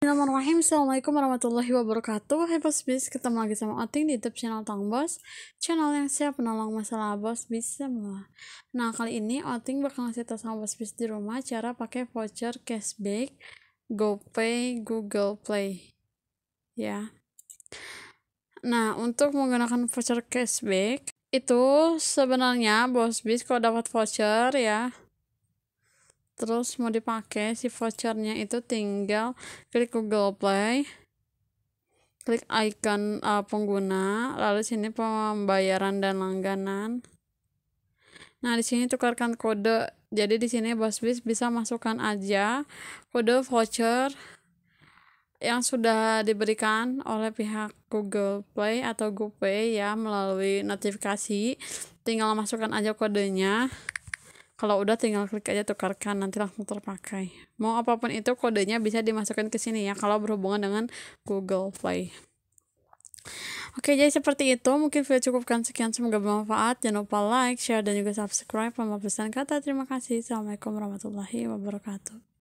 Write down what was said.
Bismillahirrahmanirrahim Assalamualaikum warahmatullahi wabarakatuh Hai Bos Bis, ketemu lagi sama Oting di YouTube channel Tang Bos Channel yang siap menolong masalah Bos Bis semua Nah kali ini Oting bakal ngasih tau sama Bos Bis di rumah Cara pakai voucher cashback GoPay, Google Play Ya Nah untuk menggunakan voucher cashback Itu sebenarnya Bos Bis kalau dapat voucher ya terus mau dipakai si vouchernya itu tinggal klik Google Play klik icon uh, pengguna lalu sini pembayaran dan langganan nah di sini tukarkan kode jadi di sini bos bis bisa masukkan aja kode voucher yang sudah diberikan oleh pihak Google Play atau GoPay ya melalui notifikasi tinggal masukkan aja kodenya kalau udah tinggal klik aja tukarkan, nanti langsung terpakai. Mau apapun itu kodenya bisa dimasukkan ke sini ya kalau berhubungan dengan Google Play. Oke, jadi seperti itu. Mungkin video cukupkan sekian. Semoga bermanfaat. Jangan lupa like, share, dan juga subscribe. Pama pesan kata. Terima kasih. Assalamualaikum warahmatullahi wabarakatuh.